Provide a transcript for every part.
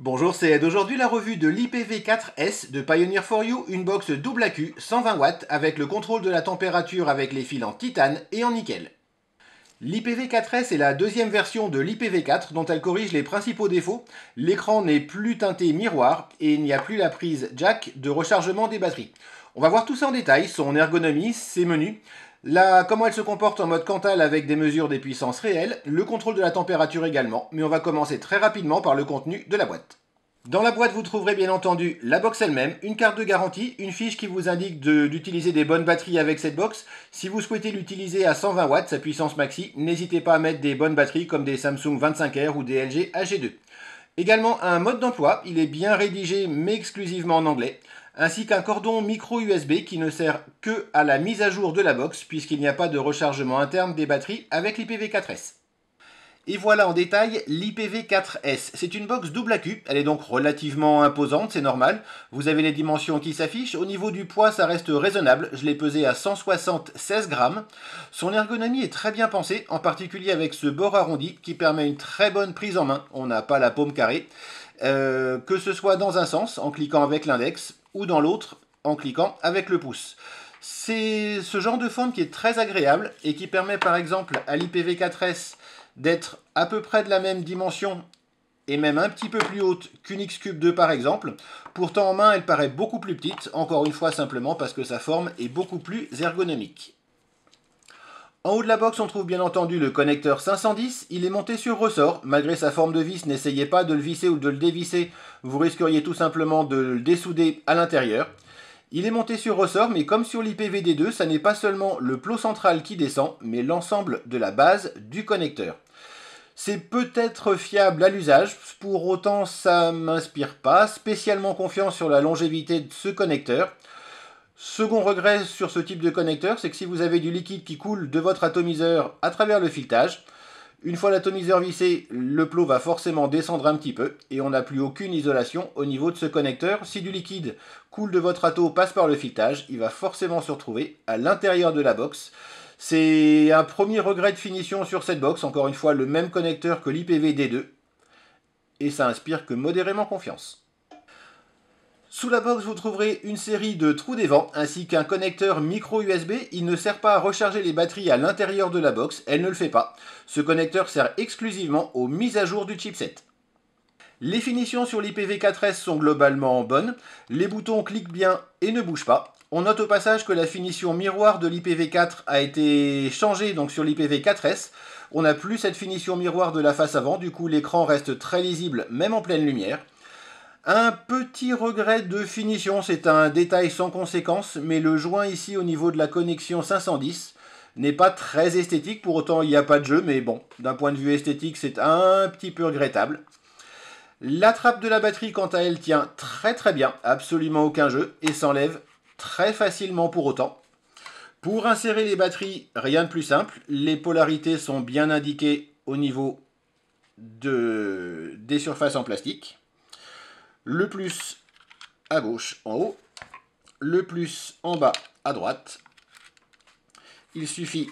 Bonjour, c'est aujourd'hui la revue de l'IPV4S de Pioneer 4U, une box double AQ 120 watts avec le contrôle de la température avec les fils en titane et en nickel. L'IPV4S est la deuxième version de l'IPV4 dont elle corrige les principaux défauts. L'écran n'est plus teinté miroir et il n'y a plus la prise jack de rechargement des batteries. On va voir tout ça en détail, son ergonomie, ses menus, comment elle se comporte en mode quantal avec des mesures des puissances réelles, le contrôle de la température également, mais on va commencer très rapidement par le contenu de la boîte. Dans la boîte, vous trouverez bien entendu la box elle-même, une carte de garantie, une fiche qui vous indique d'utiliser des bonnes batteries avec cette box. Si vous souhaitez l'utiliser à 120 watts, sa puissance maxi, n'hésitez pas à mettre des bonnes batteries comme des Samsung 25R ou des LG AG2. Également un mode d'emploi, il est bien rédigé mais exclusivement en anglais ainsi qu'un cordon micro USB qui ne sert que à la mise à jour de la box puisqu'il n'y a pas de rechargement interne des batteries avec l'IPv4S. Et voilà en détail l'IPv4S. C'est une box double à elle est donc relativement imposante, c'est normal. Vous avez les dimensions qui s'affichent, au niveau du poids ça reste raisonnable, je l'ai pesé à 176 grammes. Son ergonomie est très bien pensée, en particulier avec ce bord arrondi qui permet une très bonne prise en main, on n'a pas la paume carrée. Euh, que ce soit dans un sens, en cliquant avec l'index, ou dans l'autre en cliquant avec le pouce. C'est ce genre de forme qui est très agréable et qui permet par exemple à l'IPv4S d'être à peu près de la même dimension et même un petit peu plus haute qu'une xcube 2 par exemple. Pourtant en main elle paraît beaucoup plus petite, encore une fois simplement parce que sa forme est beaucoup plus ergonomique. En haut de la box, on trouve bien entendu le connecteur 510. Il est monté sur ressort. Malgré sa forme de vis, n'essayez pas de le visser ou de le dévisser. Vous risqueriez tout simplement de le dessouder à l'intérieur. Il est monté sur ressort, mais comme sur l'IPVD2, ça n'est pas seulement le plot central qui descend, mais l'ensemble de la base du connecteur. C'est peut-être fiable à l'usage, pour autant ça m'inspire pas spécialement confiance sur la longévité de ce connecteur. Second regret sur ce type de connecteur, c'est que si vous avez du liquide qui coule de votre atomiseur à travers le filetage, une fois l'atomiseur vissé, le plot va forcément descendre un petit peu et on n'a plus aucune isolation au niveau de ce connecteur. Si du liquide coule de votre ato, passe par le filetage, il va forcément se retrouver à l'intérieur de la box. C'est un premier regret de finition sur cette box, encore une fois le même connecteur que l'IPV D2 et ça inspire que modérément confiance. Sous la box, vous trouverez une série de trous des vents ainsi qu'un connecteur micro USB. Il ne sert pas à recharger les batteries à l'intérieur de la box, elle ne le fait pas. Ce connecteur sert exclusivement aux mises à jour du chipset. Les finitions sur l'IPv4S sont globalement bonnes, les boutons cliquent bien et ne bougent pas. On note au passage que la finition miroir de l'IPv4 a été changée donc sur l'IPv4S. On n'a plus cette finition miroir de la face avant, du coup l'écran reste très lisible même en pleine lumière. Un petit regret de finition, c'est un détail sans conséquence, mais le joint ici au niveau de la connexion 510 n'est pas très esthétique, pour autant il n'y a pas de jeu, mais bon, d'un point de vue esthétique c'est un petit peu regrettable. La trappe de la batterie quant à elle tient très très bien, absolument aucun jeu, et s'enlève très facilement pour autant. Pour insérer les batteries, rien de plus simple, les polarités sont bien indiquées au niveau de... des surfaces en plastique le plus à gauche en haut, le plus en bas à droite. Il suffit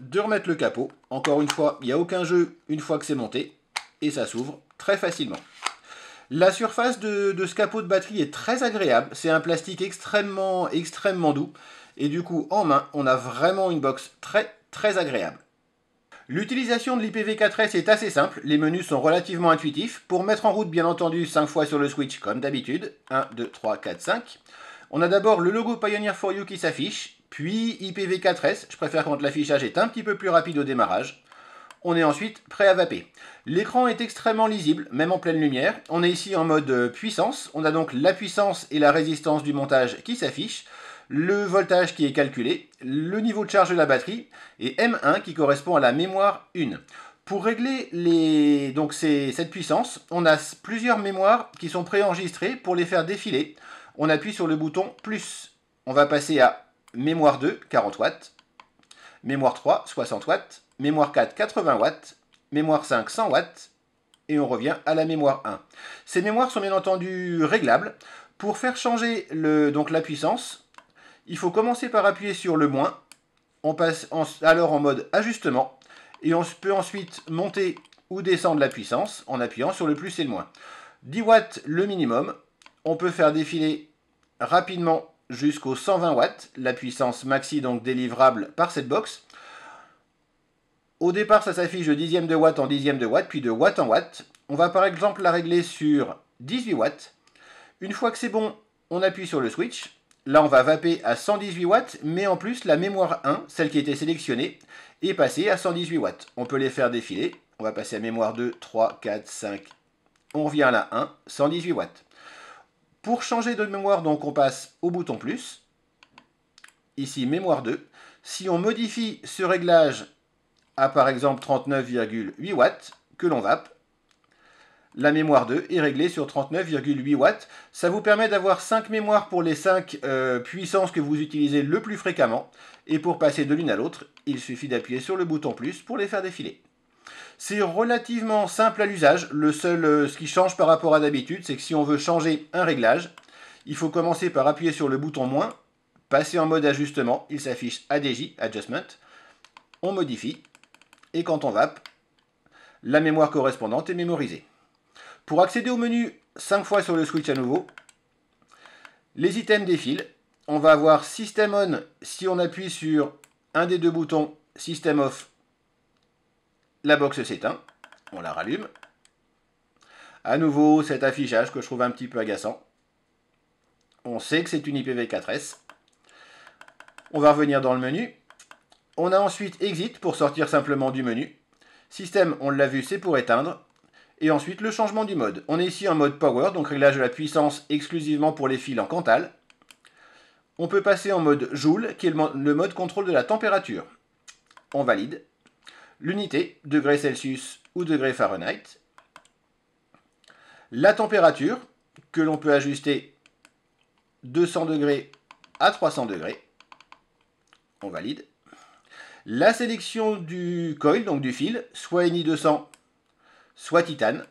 de remettre le capot. Encore une fois, il n'y a aucun jeu une fois que c'est monté et ça s'ouvre très facilement. La surface de, ce capot de batterie est très agréable. C'est un plastique extrêmement, extrêmement doux. Et du coup, en main, on a vraiment une box très, très agréable. L'utilisation de l'IPv4S est assez simple, les menus sont relativement intuitifs. Pour mettre en route, bien entendu, 5 fois sur le switch comme d'habitude. 1, 2, 3, 4, 5. On a d'abord le logo Pioneer for You qui s'affiche, puis IPv4S, je préfère quand l'affichage est un petit peu plus rapide au démarrage. On est ensuite prêt à vaper. L'écran est extrêmement lisible, même en pleine lumière. On est ici en mode euh, puissance, on a donc la puissance et la résistance du montage qui s'affichent le voltage qui est calculé, le niveau de charge de la batterie, et M1 qui correspond à la mémoire 1. Pour régler les, donc cette puissance, on a plusieurs mémoires qui sont préenregistrées pour les faire défiler. On appuie sur le bouton plus. On va passer à mémoire 2, 40 watts, mémoire 3, 60 watts, mémoire 4, 80 watts, mémoire 5, 100 watts, et on revient à la mémoire 1. Ces mémoires sont bien entendu réglables. Pour faire changer le, donc la puissance, il faut commencer par appuyer sur le moins. On passe alors en mode ajustement. Et on peut ensuite monter ou descendre la puissance en appuyant sur le plus et le moins. 10 watts le minimum. On peut faire défiler rapidement jusqu'au 120 watts, la puissance maxi donc délivrable par cette box. Au départ, ça s'affiche de dixième de watt en dixième de watt, puis de watt en watt. On va par exemple la régler sur 18 watts. Une fois que c'est bon, on appuie sur le switch Là, on va vaper à 118 watts, mais en plus, la mémoire 1, celle qui était sélectionnée, est passée à 118 watts. On peut les faire défiler. On va passer à mémoire 2, 3, 4, 5. On revient à la 1, 118 watts. Pour changer de mémoire, donc, on passe au bouton plus. Ici, mémoire 2. Si on modifie ce réglage à, par exemple, 39,8 watts, que l'on vape, la mémoire 2 est réglée sur 39,8 watts. Ça vous permet d'avoir 5 mémoires pour les 5 euh, puissances que vous utilisez le plus fréquemment. Et pour passer de l'une à l'autre, il suffit d'appuyer sur le bouton plus pour les faire défiler. C'est relativement simple à l'usage. Le seul euh, ce qui change par rapport à d'habitude, c'est que si on veut changer un réglage, il faut commencer par appuyer sur le bouton moins, passer en mode ajustement, il s'affiche ADJ, Adjustment, on modifie, et quand on va, la mémoire correspondante est mémorisée. Pour accéder au menu, 5 fois sur le switch à nouveau. Les items défilent. On va avoir System On si on appuie sur un des deux boutons System Off. La box s'éteint. On la rallume. À nouveau, cet affichage que je trouve un petit peu agaçant. On sait que c'est une IPv4S. On va revenir dans le menu. On a ensuite Exit pour sortir simplement du menu. Système, on l'a vu, c'est pour éteindre. Et ensuite, le changement du mode. On est ici en mode Power, donc réglage de la puissance exclusivement pour les fils en Cantal. On peut passer en mode Joule, qui est le mode contrôle de la température. On valide. L'unité, degré Celsius ou degré Fahrenheit. La température, que l'on peut ajuster 200 degrés à 300 degrés. On valide. La sélection du coil, donc du fil, soit NI200, soit titane.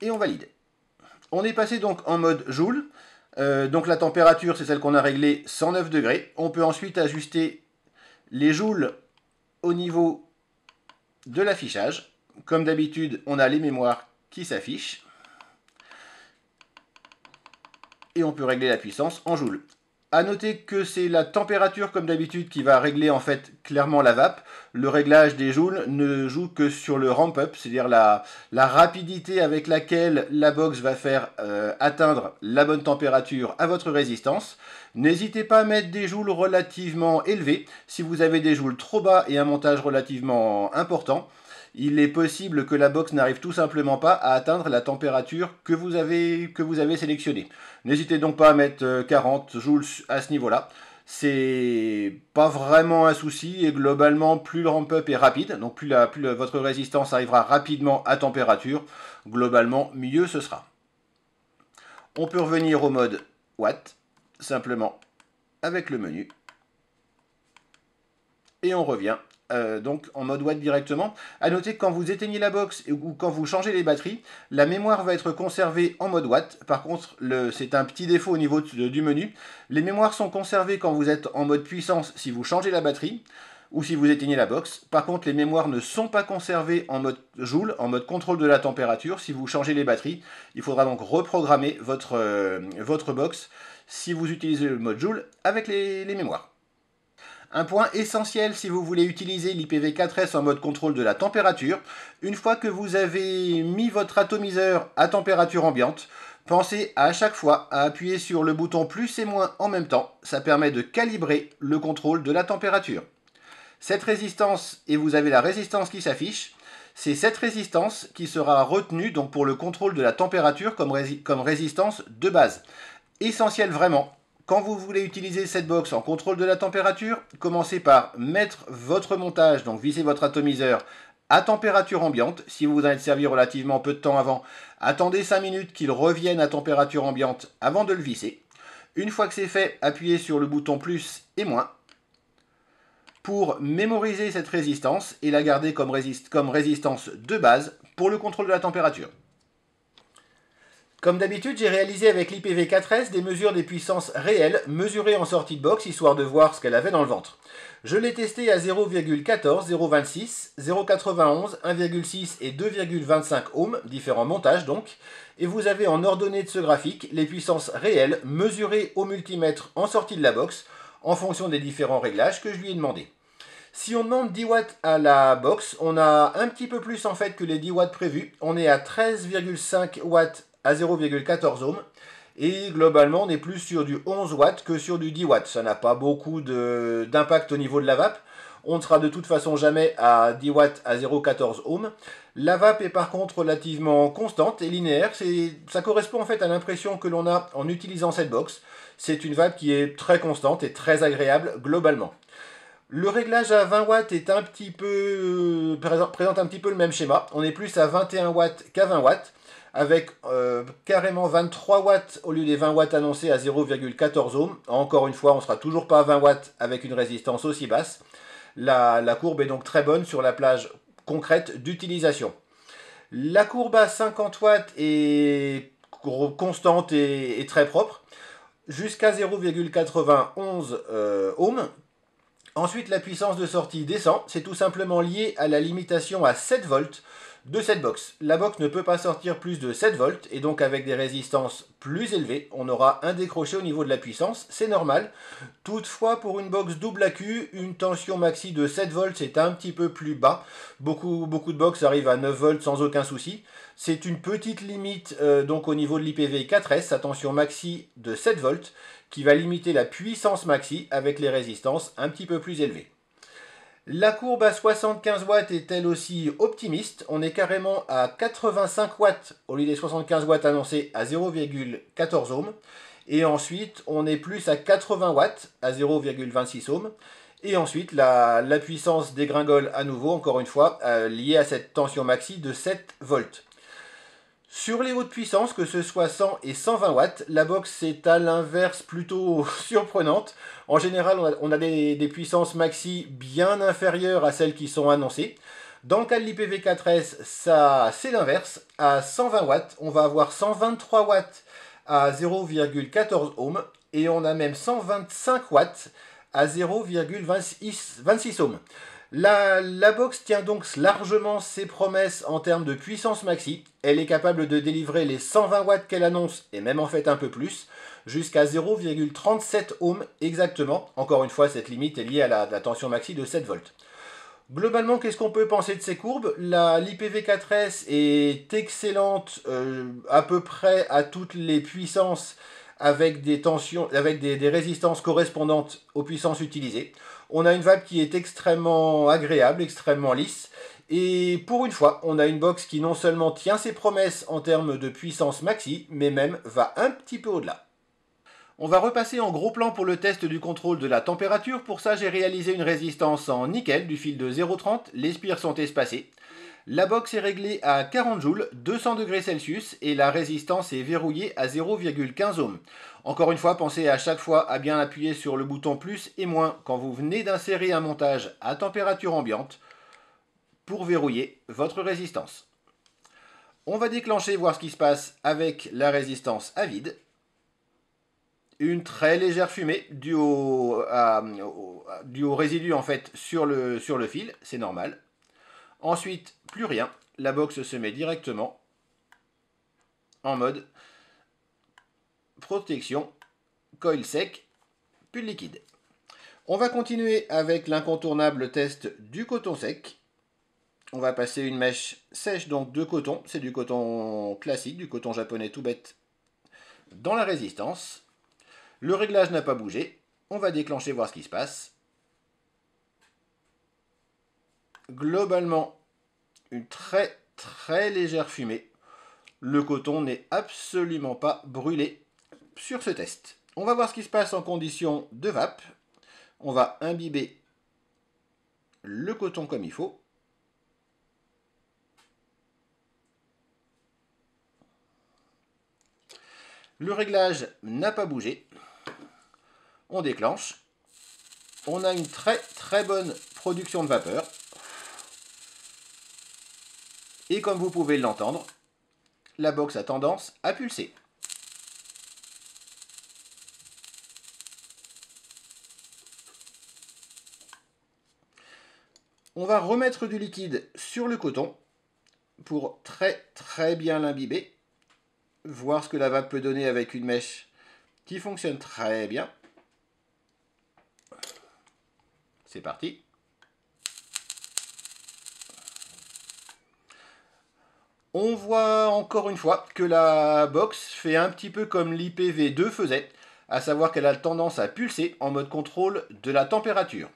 Et on valide. On est passé donc en mode joule. Euh, donc la température, c'est celle qu'on a réglée, 109 degrés. On peut ensuite ajuster les joules au niveau de l'affichage. Comme d'habitude, on a les mémoires qui s'affichent. Et on peut régler la puissance en joules. A noter que c'est la température comme d'habitude qui va régler en fait clairement la vape. Le réglage des joules ne joue que sur le ramp-up, c'est-à-dire la, rapidité avec laquelle la box va faire euh, atteindre la bonne température à votre résistance. N'hésitez pas à mettre des joules relativement élevés si vous avez des joules trop bas et un montage relativement important il est possible que la box n'arrive tout simplement pas à atteindre la température que vous avez, que vous avez sélectionnée. N'hésitez donc pas à mettre 40 euh, joules à ce niveau-là. C'est pas vraiment un souci et globalement plus le ramp-up est rapide, donc plus, plus votre résistance arrivera rapidement à température, globalement mieux ce sera. On peut revenir au mode Watt, simplement avec le menu. Et on revient euh, donc en mode Watt directement. A noter que quand vous éteignez la box ou quand vous changez les batteries, la mémoire va être conservée en mode Watt. Par contre, c'est un petit défaut au niveau du menu. Les mémoires sont conservées quand vous êtes en mode puissance si vous changez la batterie ou si vous éteignez la box. Par contre, les mémoires ne sont pas conservées en mode joule, en mode contrôle de la température. Si vous changez les batteries, il faudra donc reprogrammer votre, euh, votre box si vous utilisez le mode joule avec les mémoires. Un point essentiel si vous voulez utiliser l'IPv4S en mode contrôle de la température, une fois que vous avez mis votre atomiseur à température ambiante, pensez à chaque fois à appuyer sur le bouton plus et moins en même temps, ça permet de calibrer le contrôle de la température. Cette résistance, et vous avez la résistance qui s'affiche, c'est cette résistance qui sera retenue donc pour le contrôle de la température comme, résistance de base. Essentiel vraiment quand vous voulez utiliser cette box en contrôle de la température, commencez par mettre votre montage, donc vissez votre atomiseur à température ambiante, si vous vous en êtes servi relativement peu de temps avant, attendez 5 minutes qu'il revienne à température ambiante avant de le visser. Une fois que c'est fait, appuyez sur le bouton plus et moins pour mémoriser cette résistance et la garder comme, comme résistance de base pour le contrôle de la température. Comme d'habitude, j'ai réalisé avec l'IPV4S des mesures des puissances réelles mesurées en sortie de box, histoire de voir ce qu'elle avait dans le ventre. Je l'ai testé à 0,14, 0,26, 0,91, 1,6 et 2,25 ohms, différents montages donc, et vous avez en ordonnée de ce graphique les puissances réelles mesurées au multimètre en sortie de la box, en fonction des différents réglages que je lui ai demandé. Si on demande 10 watts à la box, on a un petit peu plus en fait que les 10 watts prévus. On est à 13,5 watts à 0,14 ohms. Et globalement, on est plus sur du 11 watts que sur du 10 watts. Ça n'a pas beaucoup d'impact au niveau de la vape. On ne sera de toute façon jamais à 10 watts à 0,14 ohms. La vape est par contre relativement constante et linéaire. Ça correspond en fait à l'impression que l'on a en utilisant cette box. C'est une vape qui est très constante et très agréable globalement. Le réglage à 20 watts est un petit peu, euh, présente un petit peu le même schéma. On est plus à 21 watts qu'à 20 watts avec euh, carrément 23 watts au lieu des 20 watts annoncés à 0,14 ohm. Encore une fois, on ne sera toujours pas à 20 watts avec une résistance aussi basse. La, courbe est donc très bonne sur la plage concrète d'utilisation. La courbe à 50 watts est constante et, très propre, jusqu'à 0,91 ohm. Euh, ohms. Ensuite, la puissance de sortie descend, c'est tout simplement lié à la limitation à 7 volts de cette box. La box ne peut pas sortir plus de 7 volts et donc avec des résistances plus élevées, on aura un décroché au niveau de la puissance, c'est normal. Toutefois, pour une box double AQ, une tension maxi de 7 volts est un petit peu plus bas. Beaucoup, beaucoup de box arrivent à 9 volts sans aucun souci. C'est une petite limite euh, donc au niveau de l'IPV4S, sa tension maxi de 7 volts, qui va limiter la puissance maxi avec les résistances un petit peu plus élevées. La courbe à 75 watts est elle aussi optimiste. On est carrément à 85 watts au lieu des 75 watts annoncés à 0,14 ohms. Et ensuite, on est plus à 80 watts à 0,26 ohms. Et ensuite, la, puissance dégringole à nouveau, encore une fois, euh, liée à cette tension maxi de 7 volts. Sur les hautes puissances, que ce soit 100 et 120 watts, la box est à l'inverse plutôt surprenante. En général, on a, des, puissances maxi bien inférieures à celles qui sont annoncées. Dans le cas de l'IPv4S, ça c'est l'inverse. À 120 watts, on va avoir 123 watts à 0,14 ohms et on a même 125 watts à 0,26 ohms. La, box tient donc largement ses promesses en termes de puissance maxi. Elle est capable de délivrer les 120 watts qu'elle annonce, et même en fait un peu plus, jusqu'à 0,37 ohms exactement. Encore une fois, cette limite est liée à la, tension maxi de 7 volts. Globalement, qu'est-ce qu'on peut penser de ces courbes L'IPv4S est excellente euh, à peu près à toutes les puissances avec des tensions, avec des résistances correspondantes aux puissances utilisées. On a une vape qui est extrêmement agréable, extrêmement lisse. Et pour une fois, on a une box qui non seulement tient ses promesses en termes de puissance maxi, mais même va un petit peu au-delà. On va repasser en gros plan pour le test du contrôle de la température. Pour ça, j'ai réalisé une résistance en nickel du fil de 0,30. Les spires sont espacées. La box est réglée à 40 joules, 200 degrés Celsius, et la résistance est verrouillée à 0,15 ohm. Encore une fois, pensez à chaque fois à bien appuyer sur le bouton plus et moins quand vous venez d'insérer un montage à température ambiante pour verrouiller votre résistance. On va déclencher, voir ce qui se passe avec la résistance à vide. Une très légère fumée due au, euh, résidu en fait sur le fil, c'est normal. Ensuite, plus rien. La box se met directement en mode protection, coil sec, puis liquide. On va continuer avec l'incontournable test du coton sec. On va passer une mèche sèche donc de coton, c'est du coton classique, du coton japonais tout bête, dans la résistance. Le réglage n'a pas bougé, on va déclencher voir ce qui se passe. globalement une très très légère fumée. Le coton n'est absolument pas brûlé sur ce test. On va voir ce qui se passe en condition de vape. On va imbiber le coton comme il faut. Le réglage n'a pas bougé. On déclenche. On a une très très bonne production de vapeur. Et comme vous pouvez l'entendre, la box a tendance à pulser. On va remettre du liquide sur le coton pour très très bien l'imbiber, voir ce que la vape peut donner avec une mèche qui fonctionne très bien. C'est parti. On voit encore une fois que la box fait un petit peu comme l'IPv2 faisait, à savoir qu'elle a tendance à pulser en mode contrôle de la température.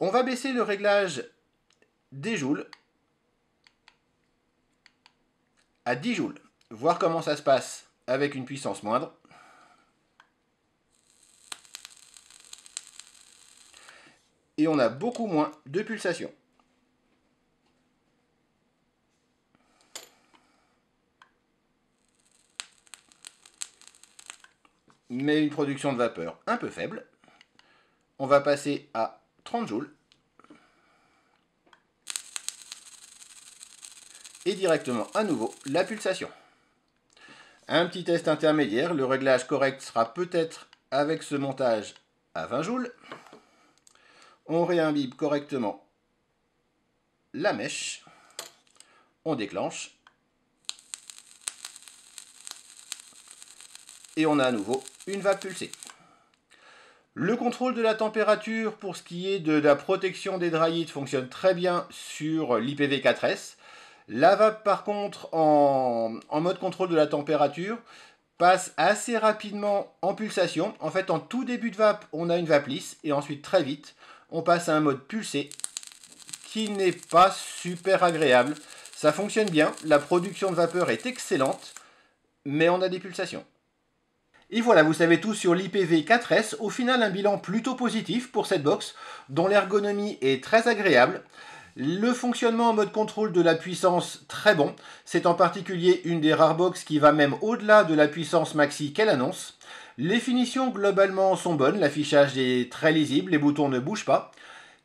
On va baisser le réglage des joules à 10 joules, voir comment ça se passe avec une puissance moindre. Et on a beaucoup moins de pulsations. mais une production de vapeur un peu faible. On va passer à 30 joules. Et directement à nouveau la pulsation. Un petit test intermédiaire, le réglage correct sera peut-être avec ce montage à 20 joules. On réimbibe correctement la mèche. On déclenche. Et on a à nouveau une vape pulsée. Le contrôle de la température pour ce qui est de la protection des dryites fonctionne très bien sur l'IPv4S. La vape par contre en, en, mode contrôle de la température passe assez rapidement en pulsation. En fait en tout début de vape on a une vape lisse et ensuite très vite on passe à un mode pulsé qui n'est pas super agréable. Ça fonctionne bien, la production de vapeur est excellente mais on a des pulsations. Et voilà, vous savez tout sur l'IPV4S. Au final, un bilan plutôt positif pour cette box, dont l'ergonomie est très agréable. Le fonctionnement en mode contrôle de la puissance, très bon. C'est en particulier une des rares box qui va même au-delà de la puissance maxi qu'elle annonce. Les finitions globalement sont bonnes, l'affichage est très lisible, les boutons ne bougent pas.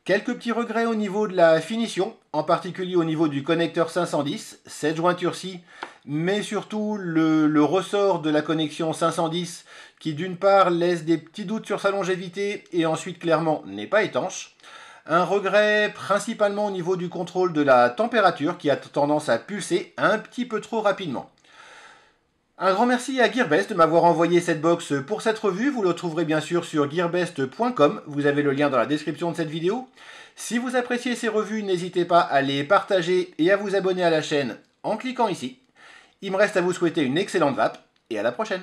Quelques petits regrets au niveau de la finition, en particulier au niveau du connecteur 510, cette jointure-ci, mais surtout le, ressort de la connexion 510 qui d'une part laisse des petits doutes sur sa longévité et ensuite clairement n'est pas étanche. Un regret principalement au niveau du contrôle de la température qui a tendance à pulser un petit peu trop rapidement. Un grand merci à Gearbest de m'avoir envoyé cette box pour cette revue. Vous le trouverez bien sûr sur gearbest.com. Vous avez le lien dans la description de cette vidéo. Si vous appréciez ces revues, n'hésitez pas à les partager et à vous abonner à la chaîne en cliquant ici. Il me reste à vous souhaiter une excellente vape et à la prochaine.